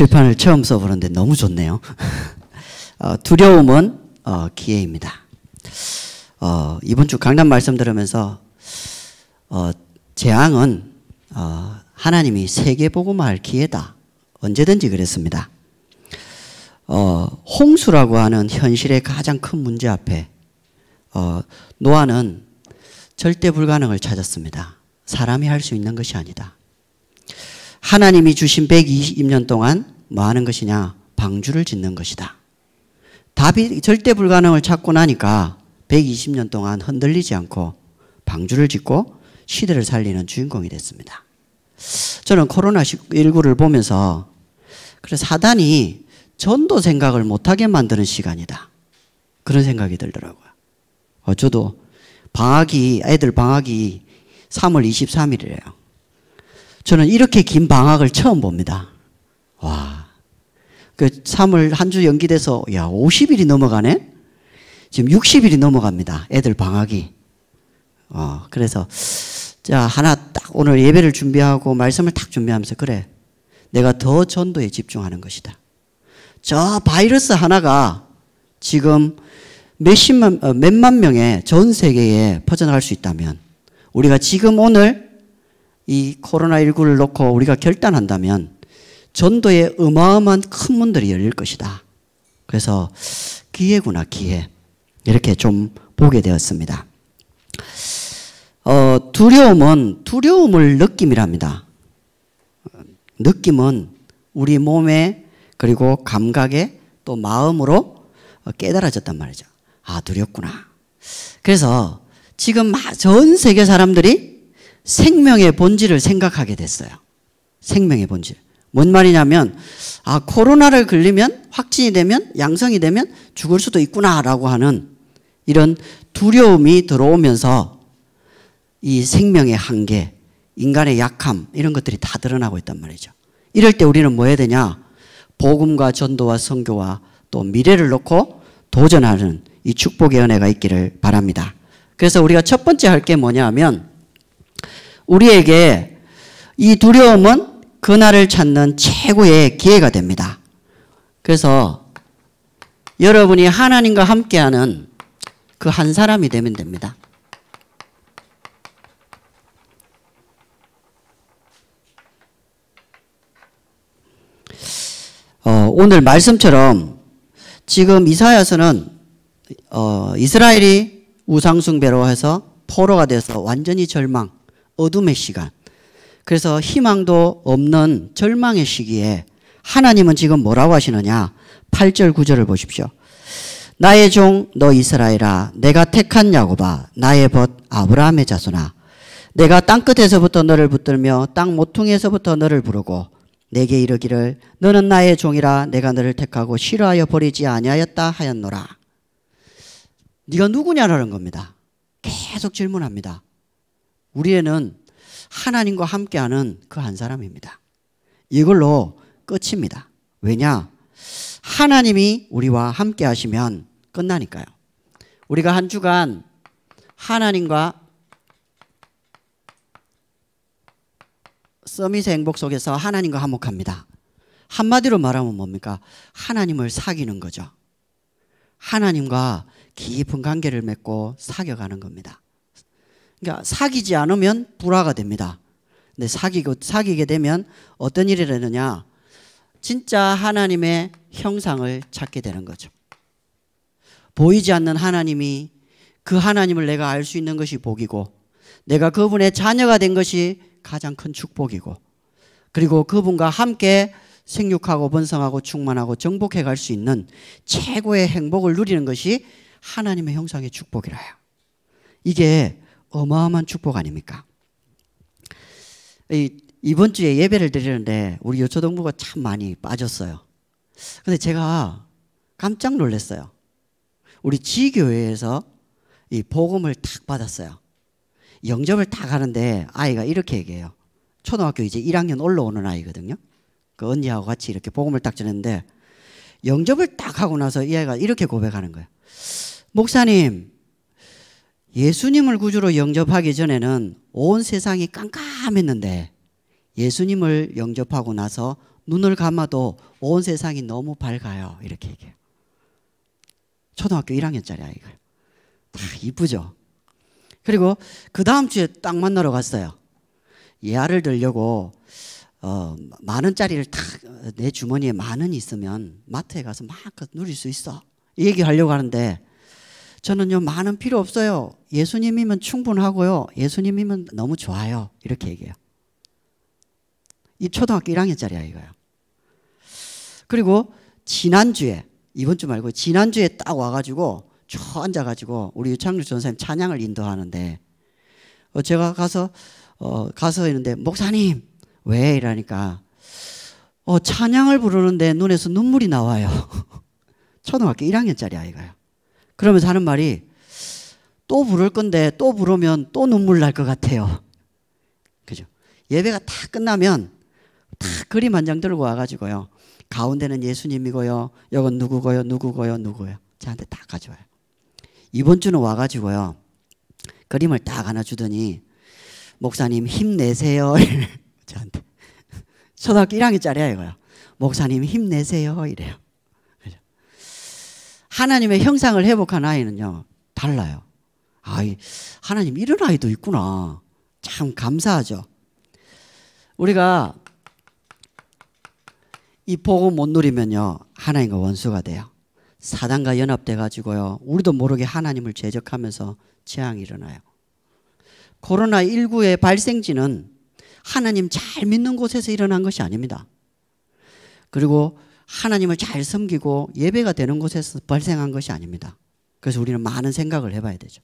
칠판을 처음 써보는데 너무 좋네요. 어, 두려움은 어, 기회입니다. 어, 이번 주 강단 말씀 들으면서 어, 재앙은 어, 하나님이 세계 복음화 기회다. 언제든지 그랬습니다. 어, 홍수라고 하는 현실의 가장 큰 문제 앞에 노아는 절대 불가능을 찾았습니다. 사람이 할 수 있는 것이 아니다. 하나님이 주신 120년 동안 뭐 하는 것이냐? 방주를 짓는 것이다. 답이 절대 불가능을 찾고 나니까 120년 동안 흔들리지 않고 방주를 짓고 시대를 살리는 주인공이 됐습니다. 저는 코로나19를 보면서 그래 사단이 전도 생각을 못하게 만드는 시간이다. 그런 생각이 들더라고요. 어, 저도 방학이, 애들 방학이 3월 23일이래요. 저는 이렇게 긴 방학을 처음 봅니다. 와, 그 3월 한 주 연기돼서 야 50일이 넘어가네. 지금 60일이 넘어갑니다. 애들 방학이. 어 그래서 자 하나 딱 오늘 예배를 준비하고 말씀을 딱 준비하면서 그래 내가 더 전도에 집중하는 것이다. 저 바이러스 하나가 지금 몇십만 어, 몇만 명의 전 세계에 퍼져나갈 수 있다면 우리가 지금 오늘 이 코로나 19를 놓고 우리가 결단한다면 전도에 어마어마한 큰 문들이 열릴 것이다. 그래서 기회구나 기회 이렇게 좀 보게 되었습니다. 어, 두려움은 두려움을 느낌이랍니다. 느낌은 우리 몸에 그리고 감각에 또 마음으로 깨달아졌단 말이죠. 아 두렵구나. 그래서 지금 전 세계 사람들이 생명의 본질을 생각하게 됐어요. 생명의 본질. 뭔 말이냐면 아 코로나를 걸리면 확진이 되면 양성이 되면 죽을 수도 있구나라고 하는 이런 두려움이 들어오면서 이 생명의 한계, 인간의 약함 이런 것들이 다 드러나고 있단 말이죠. 이럴 때 우리는 뭐 해야 되냐? 복음과 전도와 성교와또 미래를 놓고 도전하는 이 축복의 은혜가 있기를 바랍니다. 그래서 우리가 첫 번째 할 게 뭐냐 하면 우리에게 이 두려움은 그날을 찾는 최고의 기회가 됩니다. 그래서 여러분이 하나님과 함께하는 그 한 사람이 되면 됩니다. 어, 오늘 말씀처럼 지금 이사야서는 어, 이스라엘이 우상숭배로 해서 포로가 돼서 완전히 절망, 어둠의 시간. 그래서 희망도 없는 절망의 시기에 하나님은 지금 뭐라고 하시느냐? 8절 9절을 보십시오. 나의 종 너 이스라엘아 내가 택한 야곱아 나의 벗 아브라함의 자손아 내가 땅끝에서부터 너를 붙들며 땅 모퉁이에서부터 너를 부르고 내게 이르기를 너는 나의 종이라 내가 너를 택하고 싫어하여 버리지 아니하였다 하였노라. 네가 누구냐라는 겁니다. 계속 질문합니다. 우리에는 하나님과 함께하는 그 한 사람입니다. 이걸로 끝입니다. 왜냐? 하나님이 우리와 함께 하시면 끝나니까요. 우리가 한 주간 하나님과 서밋의 행복 속에서 하나님과 화목합니다. 한마디로 말하면 뭡니까? 하나님을 사귀는 거죠. 하나님과 깊은 관계를 맺고 사귀어가는 겁니다. 그러니까 사귀지 않으면 불화가 됩니다. 근데 사귀고 사귀게 되면 어떤 일이 되느냐? 진짜 하나님의 형상을 찾게 되는 거죠. 보이지 않는 하나님이 그 하나님을 내가 알 수 있는 것이 복이고 내가 그분의 자녀가 된 것이 가장 큰 축복이고 그리고 그분과 함께 생육하고 번성하고 충만하고 정복해 갈 수 있는 최고의 행복을 누리는 것이 하나님의 형상의 축복이라요. 이게 어마어마한 축복 아닙니까? 이, 이번 주에 예배를 드리는데 우리 여초동부가 참 많이 빠졌어요. 근데 제가 깜짝 놀랐어요. 우리 지교회에서 이 복음을 탁 받았어요. 영접을 다 가는데 아이가 이렇게 얘기해요. 초등학교 이제 1학년 올라오는 아이거든요. 그 언니하고 같이 이렇게 복음을 딱 전했는데 영접을 딱 하고 나서 이 아이가 이렇게 고백하는 거예요. 목사님, 예수님을 구주로 영접하기 전에는 온 세상이 깜깜했는데 예수님을 영접하고 나서 눈을 감아도 온 세상이 너무 밝아요. 이렇게 얘기해요. 초등학교 1학년짜리 아이가. 다 이쁘죠? 그리고 그 다음 주에 딱 만나러 갔어요. 예아를 들려고 어, 만 원짜리를 탁내 주머니에 만 원이 있으면 마트에 가서 막 그 누릴 수 있어. 얘기하려고 하는데 저는요, 많은 필요 없어요. 예수님이면 충분하고요. 예수님이면 너무 좋아요. 이렇게 얘기해요. 이 초등학교 1학년짜리 아이가요. 그리고 지난주에, 이번 주 말고 지난주에 딱 와가지고 저 앉아가지고 우리 유창률 전사님 찬양을 인도하는데 어 제가 가서, 어 가서 있는데, 목사님, 왜? 이러니까, 어 찬양을 부르는데 눈에서 눈물이 나와요. 초등학교 1학년짜리 아이가요. 그러면서 하는 말이 또 부를 건데 또 부르면 또 눈물 날 것 같아요. 그죠? 예배가 다 끝나면 다 그림 한 장 들고 와가지고요. 가운데는 예수님이고요. 여건 누구고요, 누구고요, 누구요. 저한테 다 가져와요. 이번 주는 와가지고요. 그림을 딱 하나 주더니 목사님 힘내세요. 저한테 초등학교 1학년짜리야 이거요. 목사님 힘내세요 이래요. 하나님의 형상을 회복한 아이는요, 달라요. 아이, 하나님 이런 아이도 있구나. 참 감사하죠. 우리가 이 복음 못 누리면요, 하나님과 원수가 돼요. 사단과 연합돼 가지고요, 우리도 모르게 하나님을 제적하면서 재앙이 일어나요. 코로나19의 발생지는 하나님 잘 믿는 곳에서 일어난 것이 아닙니다. 그리고 하나님을 잘 섬기고 예배가 되는 곳에서 발생한 것이 아닙니다. 그래서 우리는 많은 생각을 해봐야 되죠.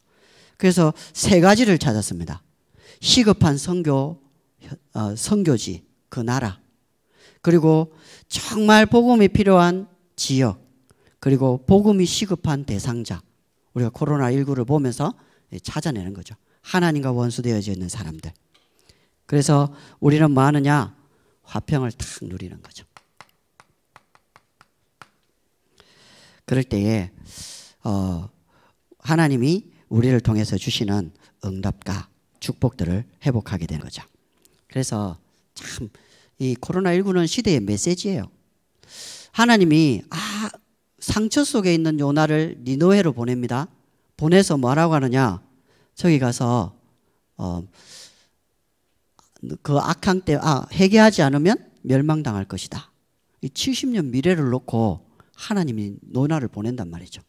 그래서 세 가지를 찾았습니다. 시급한 선교, 어, 선교지, 그 나라. 그리고 정말 복음이 필요한 지역. 그리고 복음이 시급한 대상자. 우리가 코로나19를 보면서 찾아내는 거죠. 하나님과 원수되어져 있는 사람들. 그래서 우리는 뭐 하느냐? 화평을 탁 누리는 거죠. 그럴 때에 어, 하나님이 우리를 통해서 주시는 응답과 축복들을 회복하게 되는 거죠. 그래서 참 이 코로나19는 시대의 메시지예요. 하나님이 아 상처 속에 있는 요나를 니노해로 보냅니다. 보내서 뭐라고 하느냐? 저기 가서 어, 그 악한 때 아, 회개하지 않으면 멸망당할 것이다. 이 70년 미래를 놓고 하나님이 노나를 보낸단 말이죠.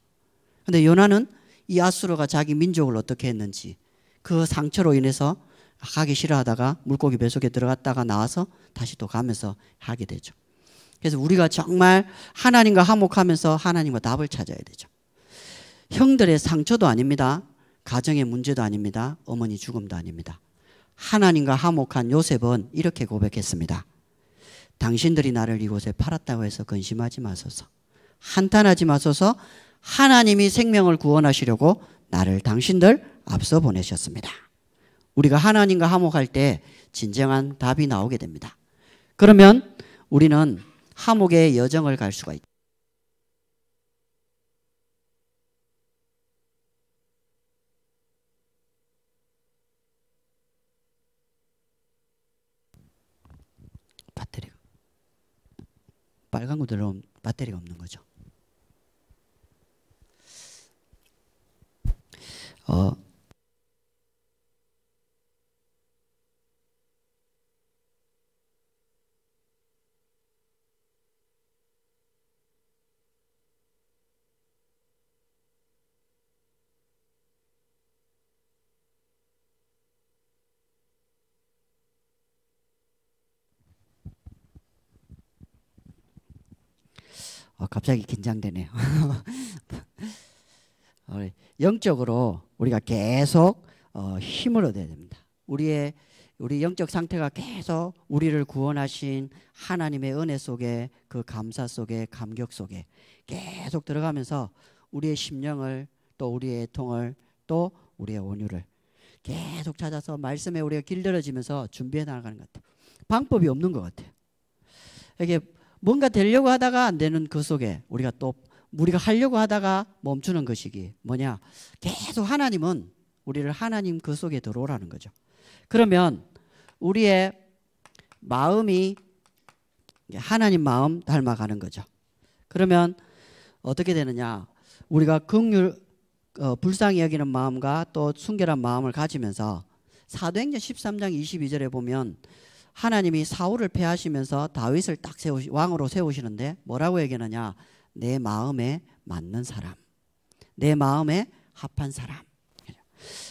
근데 요나는 이 아수르가 자기 민족을 어떻게 했는지 그 상처로 인해서 가기 싫어하다가 물고기 배 속에 들어갔다가 나와서 다시 또 가면서 하게 되죠. 그래서 우리가 정말 하나님과 화목하면서 하나님과 답을 찾아야 되죠. 형들의 상처도 아닙니다. 가정의 문제도 아닙니다. 어머니 죽음도 아닙니다. 하나님과 화목한 요셉은 이렇게 고백했습니다. 당신들이 나를 이곳에 팔았다고 해서 근심하지 마소서. 한탄하지 마소서 하나님이 생명을 구원하시려고 나를 당신들 앞서 보내셨습니다. 우리가 하나님과 화목할 때 진정한 답이 나오게 됩니다. 그러면 우리는 화목의 여정을 갈 수가 있다. 배터리가 빨간 거 들어오면 배터리가 없는 거죠. 어. 어, 갑자기 긴장되네요. 영적으로 우리가 계속 어, 힘을 얻어야 됩니다. 우리의 우리 영적 상태가 계속 우리를 구원하신 하나님의 은혜 속에 그 감사 속에 감격 속에 계속 들어가면서 우리의 심령을 또 우리의 통을또 우리의 온유를 계속 찾아서 말씀에 우리가 길들여지면서 준비해 나가는 것 같아요. 방법이 없는 것 같아요. 이게 뭔가 되려고 하다가 안 되는 그 속에 우리가 또 우리가 하려고 하다가 멈추는 것이기 뭐냐 계속 하나님은 우리를 하나님 그 속에 들어오라는 거죠. 그러면 우리의 마음이 하나님 마음 닮아가는 거죠. 그러면 어떻게 되느냐? 우리가 극률 어, 불쌍히 여기는 마음과 또 순결한 마음을 가지면서 사도행전 13장 22절에 보면 하나님이 사울을 패하시면서 다윗을 딱 세우시 왕으로 세우시는데 뭐라고 얘기하느냐? 내 마음에 맞는 사람, 내 마음에 합한 사람.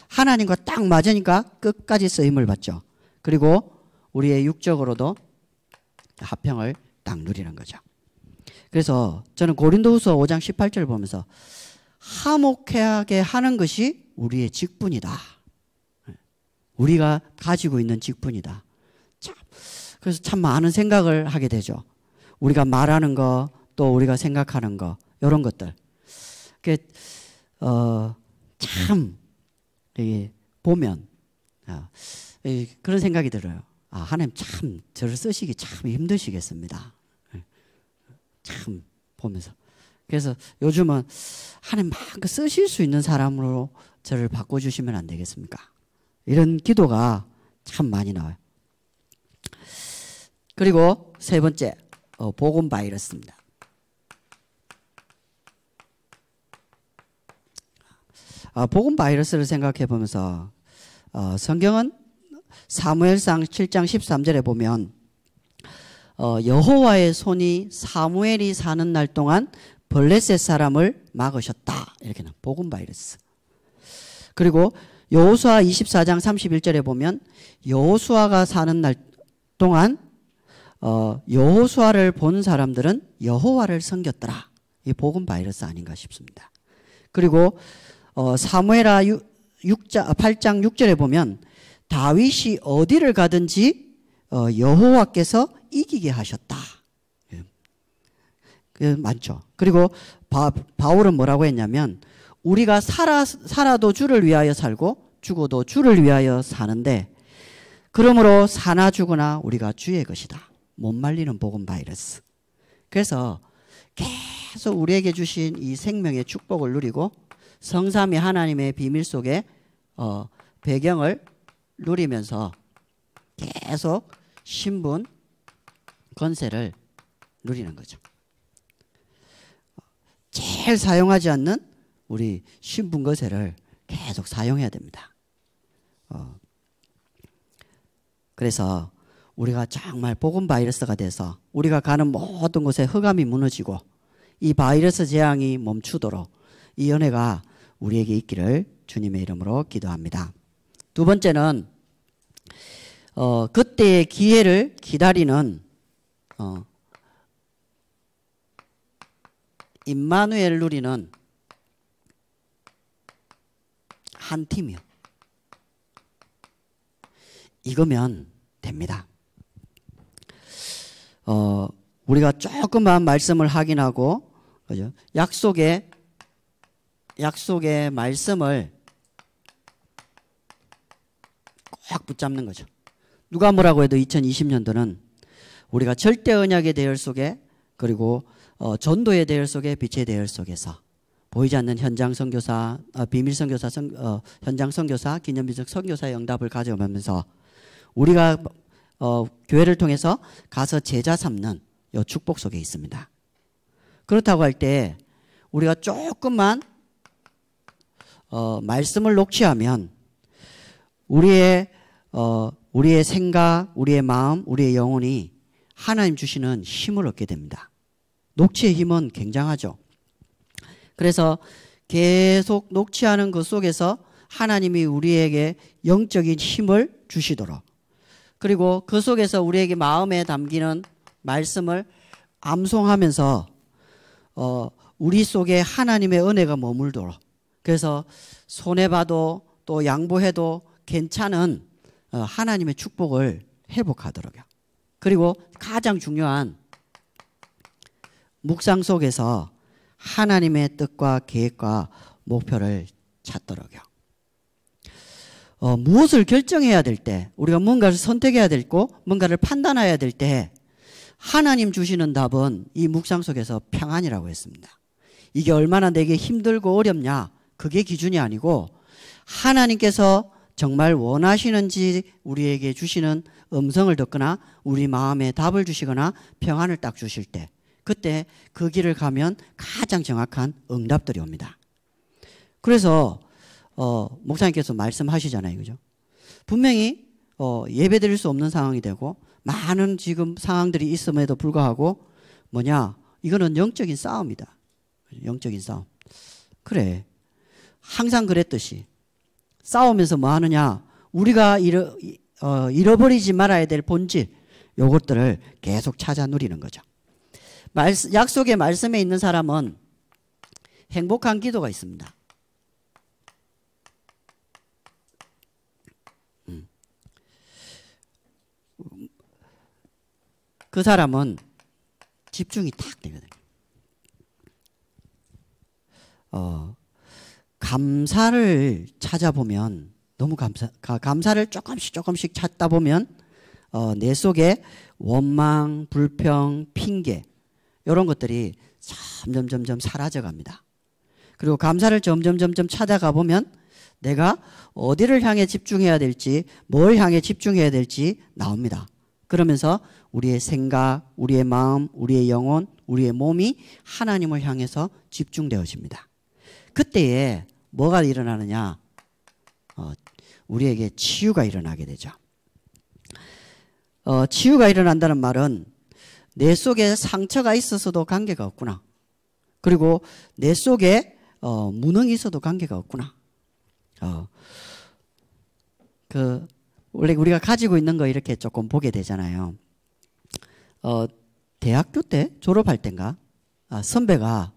하나님과 딱 맞으니까 끝까지 쓰임을 받죠. 그리고 우리의 육적으로도 합평을 딱 누리는 거죠. 그래서 저는 고린도후서 5장 18절 을 보면서 화목하게 하는 것이 우리의 직분이다. 우리가 가지고 있는 직분이다. 참, 그래서 참 많은 생각을 하게 되죠. 우리가 말하는 거, 또 우리가 생각하는 거 이런 것들. 그게 어, 보면 어, 그런 생각이 들어요. 아, 하나님 참 저를 쓰시기 참 힘드시겠습니다. 예. 참 보면서. 그래서 요즘은 하나님 막 그 쓰실 수 있는 사람으로 저를 바꿔주시면 안 되겠습니까? 이런 기도가 참 많이 나와요. 그리고 세 번째, 어, 복음 바이러스입니다. 어, 복음 바이러스를 생각해 보면서 어, 성경은 사무엘상 7장 13절에 보면 어, 여호와의 손이 사무엘이 사는 날 동안 벌레셋 사람을 막으셨다. 이렇게 는 복음 바이러스. 그리고 여호수아 24장 31절에 보면 여호수아가 사는 날 동안 어, 여호수아를 본 사람들은 여호와를 섬겼더라. 이 복음 바이러스 아닌가 싶습니다. 그리고 어, 사무엘하 6자, 8장 아, 6절에 보면 다윗이 어디를 가든지 어, 여호와께서 이기게 하셨다. 예. 그 맞죠. 그리고 바, 바울은 뭐라고 했냐면 우리가 살아, 살아도 주를 위하여 살고 죽어도 주를 위하여 사는데 그러므로 사나 죽으나 우리가 주의 것이다. 못 말리는 복음 바이러스. 그래서 계속 우리에게 주신 이 생명의 축복을 누리고 성삼위 하나님의 비밀 속에 어, 배경을 누리면서 계속 신분 권세를 누리는 거죠. 제일 사용하지 않는 우리 신분 권세를 계속 사용해야 됩니다. 어, 그래서 우리가 정말 복음 바이러스가 돼서 우리가 가는 모든 곳에 흑암이 무너지고 이 바이러스 재앙이 멈추도록 이 은혜가 우리에게 있기를 주님의 이름으로 기도합니다. 두 번째는 어, 그때의 기회를 기다리는 어, 임마누엘 누리는 한 팀이요. 이거면 됩니다. 어, 우리가 조금만 말씀을 확인하고 그죠? 약속의 약속의 말씀을 꼭 붙잡는 거죠. 누가 뭐라고 해도 2020년도는 우리가 절대 언약의 대열 속에 그리고 어, 전도의 대열 속에 빛의 대열 속에서 보이지 않는 현장 선교사 어, 비밀 선교사 어, 현장 선교사 기념비적 선교사의 응답을 가져오면서 우리가 어, 교회를 통해서 가서 제자 삼는 요 축복 속에 있습니다. 그렇다고 할 때 우리가 조금만 어, 말씀을 녹취하면 우리의 어, 우리의 생각, 우리의 마음, 우리의 영혼이 하나님 주시는 힘을 얻게 됩니다. 녹취의 힘은 굉장하죠. 그래서 계속 녹취하는 그 속에서 하나님이 우리에게 영적인 힘을 주시도록 그리고 그 속에서 우리에게 마음에 담기는 말씀을 암송하면서 어, 우리 속에 하나님의 은혜가 머물도록 그래서 손해봐도 또 양보해도 괜찮은 어, 하나님의 축복을 회복하더라록요 그리고 가장 중요한 묵상 속에서 하나님의 뜻과 계획과 목표를 찾더라록요 어, 무엇을 결정해야 될 때, 우리가 뭔가를 선택해야 될고, 뭔가를 판단해야 될 때, 하나님 주시는 답은 이 묵상 속에서 평안이라고 했습니다. 이게 얼마나 내게 힘들고 어렵냐? 그게 기준이 아니고 하나님께서 정말 원하시는지 우리에게 주시는 음성을 듣거나 우리 마음에 답을 주시거나 평안을 딱 주실 때 그때 그 길을 가면 가장 정확한 응답들이 옵니다. 그래서 어, 목사님께서 말씀하시잖아요. 그죠? 분명히 어, 예배 드릴 수 없는 상황이 되고 많은 지금 상황들이 있음에도 불구하고 뭐냐? 이거는 영적인 싸움이다. 영적인 싸움. 그래. 항상 그랬듯이 싸우면서 뭐 하느냐 우리가 잃어, 어, 잃어버리지 말아야 될 본질 요것들을 계속 찾아 누리는 거죠. 말씀, 약속의 말씀에 있는 사람은 행복한 기도가 있습니다. 음. 그 사람은 집중이 탁 되거든요. 어, 감사를 찾아보면 너무 감사 감사를 조금씩 조금씩 찾다 보면 어, 내 속에 원망, 불평, 핑계 이런 것들이 점점 점점 사라져 갑니다. 그리고 감사를 점점 점점 찾아가 보면 내가 어디를 향해 집중해야 될지 뭘 향해 집중해야 될지 나옵니다. 그러면서 우리의 생각, 우리의 마음, 우리의 영혼, 우리의 몸이 하나님을 향해서 집중되어집니다. 그때에 뭐가 일어나느냐? 어, 우리에게 치유가 일어나게 되죠. 어, 치유가 일어난다는 말은 내 속에 상처가 있어서도 관계가 없구나. 그리고 내 속에 어, 무능이 있어도 관계가 없구나. 어, 그 원래 우리가 가지고 있는 거 이렇게 조금 보게 되잖아요. 어, 대학교 때 졸업할 때가 아, 선배가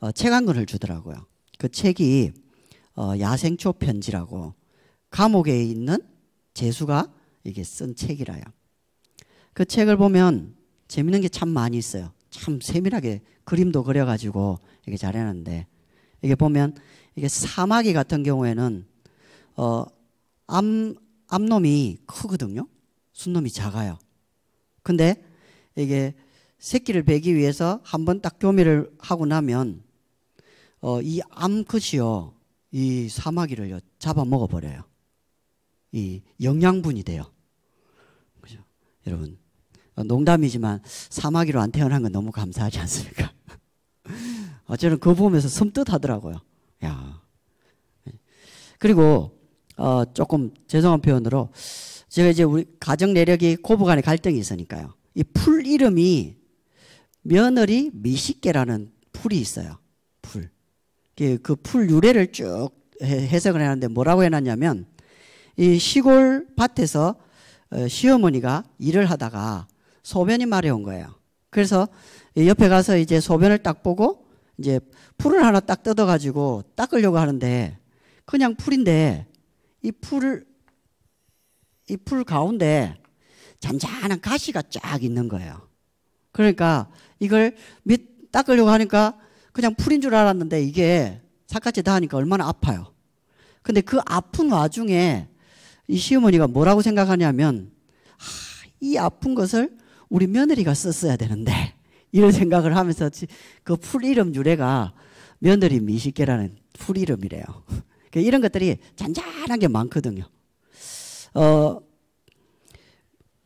어, 책한 권을 주더라고요. 그 책이 어, 야생초 편지라고 감옥에 있는 재수가 이게 쓴 책이라요. 그 책을 보면 재밌는 게 참 많이 있어요. 참 세밀하게 그림도 그려가지고 이게 잘해는데 이게 보면 이게 사마귀 같은 경우에는 어, 암, 암놈이 크거든요. 순놈이 작아요. 근데 이게 새끼를 베기 위해서 한번 딱 교미를 하고 나면 어, 이 암컷이요. 이 사마귀를 잡아먹어 버려요. 이 영양분이 돼요. 그죠? 여러분 농담이지만 사마귀로 안 태어난 건 너무 감사하지 않습니까? 저는 그거 보면서 섬뜩하더라고요. 야. 그리고 어, 조금 죄송한 표현으로 제가 이제 우리 가정 내력이 고부 간의 갈등이 있으니까요. 이 풀 이름이 며느리 미식계라는 풀이 있어요. 풀. 예, 그풀 유래를 쭉 해석을 하는데 뭐라고 해놨냐면 이 시골 밭에서 어, 시어머니가 일을 하다가 소변이 마려운 거예요. 그래서 옆에 가서 이제 소변을 딱 보고 이제 풀을 하나 딱 뜯어가지고 닦으려고 하는데 그냥 풀인데 이 풀을 이 풀 가운데 잔잔한 가시가 쫙 있는 거예요. 그러니까 이걸 밑 닦으려고 하니까 그냥 풀인 줄 알았는데 이게 사까지 다 하니까 얼마나 아파요. 근데 그 아픈 와중에 이 시어머니가 뭐라고 생각하냐면 아, 이 아픈 것을 우리 며느리가 썼어야 되는데 이런 생각을 하면서 그 풀 이름 유래가 며느리 미식계라는 풀 이름이래요. 그러니까 이런 것들이 잔잔한 게 많거든요. 어,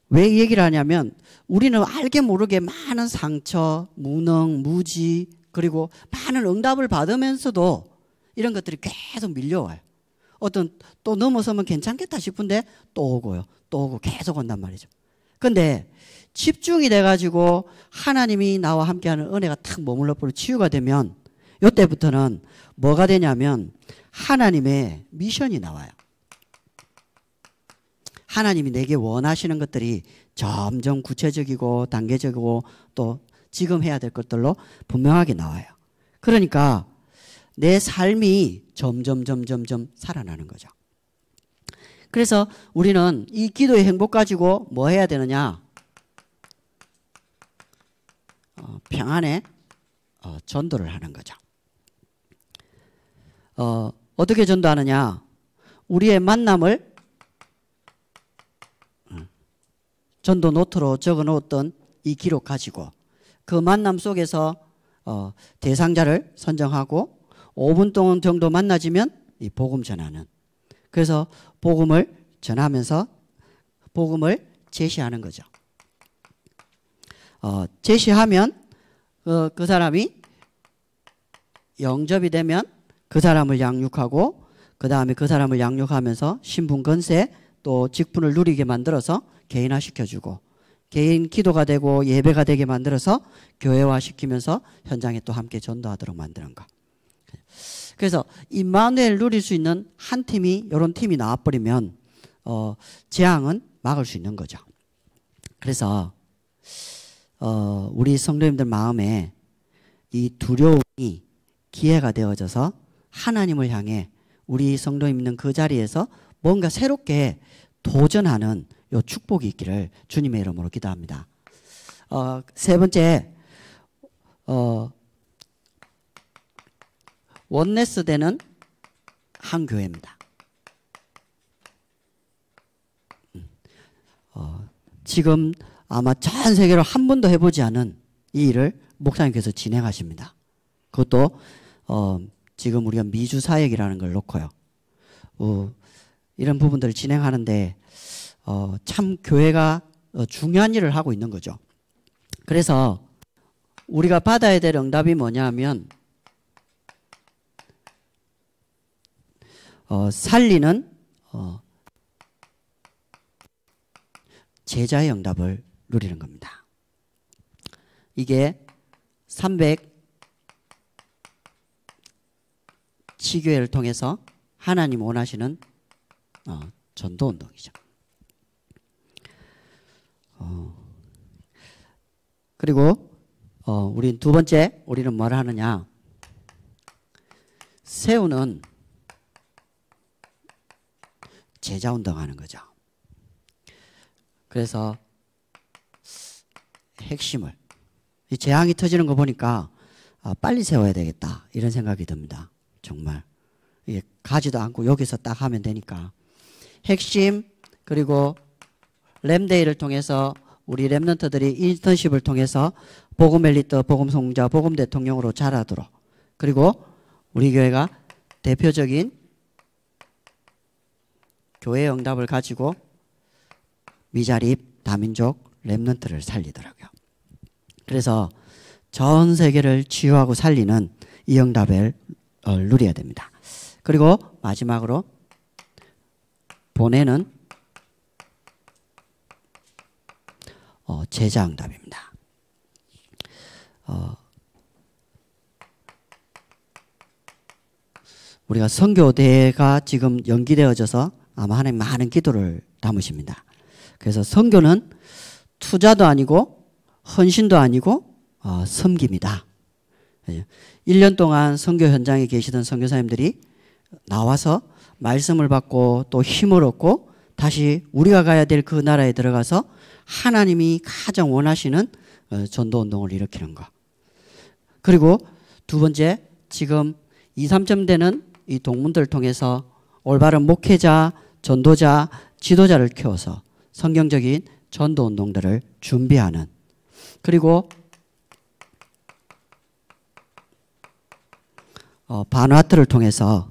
왜이 얘기를 하냐면 우리는 알게 모르게 많은 상처, 무능, 무지, 그리고 많은 응답을 받으면서도 이런 것들이 계속 밀려와요. 어떤 또 넘어서면 괜찮겠다 싶은데 또 오고요. 또 오고 계속 온단 말이죠. 근데 집중이 돼가지고 하나님이 나와 함께하는 은혜가 탁 머물러 버리고 치유가 되면 요때부터는 뭐가 되냐면 하나님의 미션이 나와요. 하나님이 내게 원하시는 것들이 점점 구체적이고 단계적이고 또 지금 해야 될 것들로 분명하게 나와요. 그러니까 내 삶이 점점, 점점, 점 살아나는 거죠. 그래서 우리는 이 기도의 행복 가지고 뭐 해야 되느냐? 어, 평안에 어, 전도를 하는 거죠. 어, 어떻게 전도하느냐? 우리의 만남을 전도 노트로 적어 놓았던 이 기록 가지고 그 만남 속에서 어, 대상자를 선정하고 5분 동안 정도 만나지면 이 복음 전하는 그래서 복음을 전하면서 복음을 제시하는 거죠. 어, 제시하면 어, 그 사람이 영접이 되면 그 사람을 양육하고 그 다음에 그 사람을 양육하면서 신분 건세 또 직분을 누리게 만들어서 개인화시켜주고 개인 기도가 되고 예배가 되게 만들어서 교회화 시키면서 현장에 또 함께 전도하도록 만드는 거. 그래서 임마누엘 누릴 수 있는 한 팀이 이런 팀이 나와버리면 어, 재앙은 막을 수 있는 거죠. 그래서 어, 우리 성도님들 마음에 이 두려움이 기회가 되어져서 하나님을 향해 우리 성도님 있는 그 자리에서 뭔가 새롭게 도전하는 요 축복이 있기를 주님의 이름으로 기도합니다. 어, 세 번째, 어, 원네스 되는 한 교회입니다. 음. 어, 지금 아마 전 세계로 한 번도 해보지 않은 이 일을 목사님께서 진행하십니다. 그것도 어, 지금 우리가 미주 사역이라는 걸 놓고요. 어, 이런 부분들을 진행하는데 어, 참 교회가 어, 중요한 일을 하고 있는 거죠. 그래서 우리가 받아야 될 응답이 뭐냐면 어, 살리는 어, 제자의 응답을 누리는 겁니다. 이게 300교회를 통해서 하나님 원하시는 어, 전도 운동이죠. 어. 그리고 어, 우린 두 번째 우리는 뭘 하느냐? 세우는 제자 운동하는 거죠. 그래서 핵심을 이 재앙이 터지는 거 보니까 아, 빨리 세워야 되겠다 이런 생각이 듭니다. 정말 이게 가지도 않고 여기서 딱 하면 되니까 핵심 그리고 램데이를 통해서 우리 랩런터들이 인턴십을 통해서 복음 엘리트, 복음 성자, 복음 대통령으로 자라도록 그리고 우리 교회가 대표적인 교회 응답을 가지고 미자립, 다민족, 랩런트를 살리더라고요. 그래서 전 세계를 치유하고 살리는 이 응답을 어, 누려야 됩니다. 그리고 마지막으로 보내는 어, 제자응답입니다. 어, 우리가 선교대회가 지금 연기되어져서 아마 하나님 많은 기도를 담으십니다. 그래서 선교는 투자도 아니고 헌신도 아니고 어, 섬깁니다. 1년 동안 선교 현장에 계시던 선교사님들이 나와서 말씀을 받고 또 힘을 얻고 다시 우리가 가야 될 그 나라에 들어가서 하나님이 가장 원하시는 어, 전도 운동을 일으키는 것. 그리고 두 번째, 지금 2, 3점 되는 이동문들 통해서 올바른 목회자, 전도자, 지도자를 키워서 성경적인 전도 운동들을 준비하는 그리고 어, 반화트를 통해서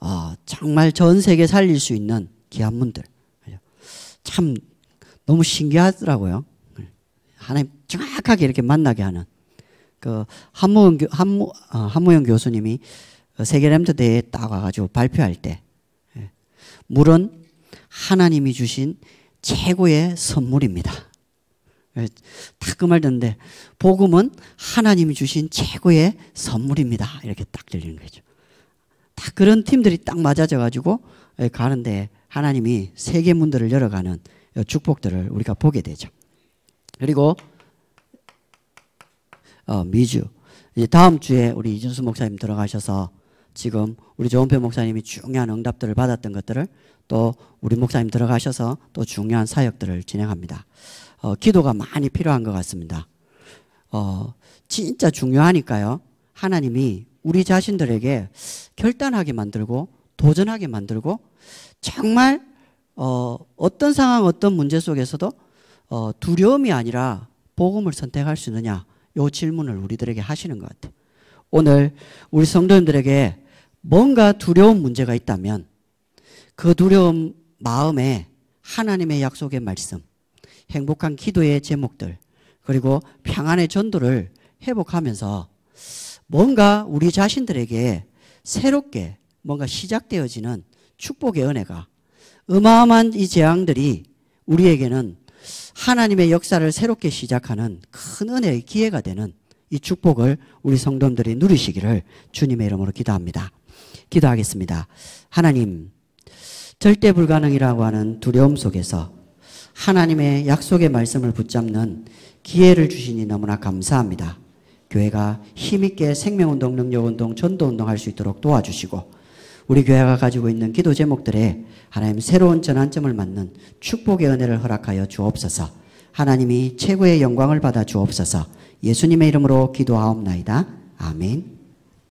어, 정말 전 세계 살릴 수 있는 기한문들 참 너무 신기하더라고요. 하나님 정확하게 이렇게 만나게 하는 그 한무영 한무 어, 한무영 교수님이 세계 램트 대회에 딱 와가지고 발표할 때 예, 물은 하나님이 주신 최고의 선물입니다. 예, 딱그 말던데 복음은 하나님이 주신 최고의 선물입니다. 이렇게 딱 들리는 거죠. 딱 그런 팀들이 딱 맞아져 가지고 예, 가는데 하나님이 세계 문들을 열어가는 축복들을 우리가 보게 되죠. 그리고 어, 미주 다음 주에 우리 이준수 목사님 들어가셔서 지금 우리 조원표 목사님이 중요한 응답들을 받았던 것들을 또 우리 목사님 들어가셔서 또 중요한 사역들을 진행합니다. 어, 기도가 많이 필요한 것 같습니다. 어, 진짜 중요하니까요. 하나님이 우리 자신들에게 결단하게 만들고 도전하게 만들고 정말 어, 어떤 상황, 어떤 문제 속에서도 어, 두려움이 아니라 복음을 선택할 수 있느냐? 이 질문을 우리들에게 하시는 것 같아요. 오늘 우리 성도님들에게 뭔가 두려운 문제가 있다면 그두려운 마음에 하나님의 약속의 말씀, 행복한 기도의 제목들, 그리고 평안의 전도를 회복하면서 뭔가 우리 자신들에게 새롭게 뭔가 시작되어지는 축복의 은혜가 어마어마한 이 재앙들이 우리에게는 하나님의 역사를 새롭게 시작하는 큰 은혜의 기회가 되는 이 축복을 우리 성도들이 누리시기를 주님의 이름으로 기도합니다. 기도하겠습니다. 하나님, 절대 불가능이라고 하는 두려움 속에서 하나님의 약속의 말씀을 붙잡는 기회를 주시니 너무나 감사합니다. 교회가 힘있게 생명운동, 능력운동, 전도운동 할 수 있도록 도와주시고 우리 교회가 가지고 있는 기도 제목들에 하나님 새로운 전환점을 맞는 축복의 은혜를 허락하여 주옵소서. 하나님이 최고의 영광을 받아 주옵소서. 예수님의 이름으로 기도하옵나이다. 아멘.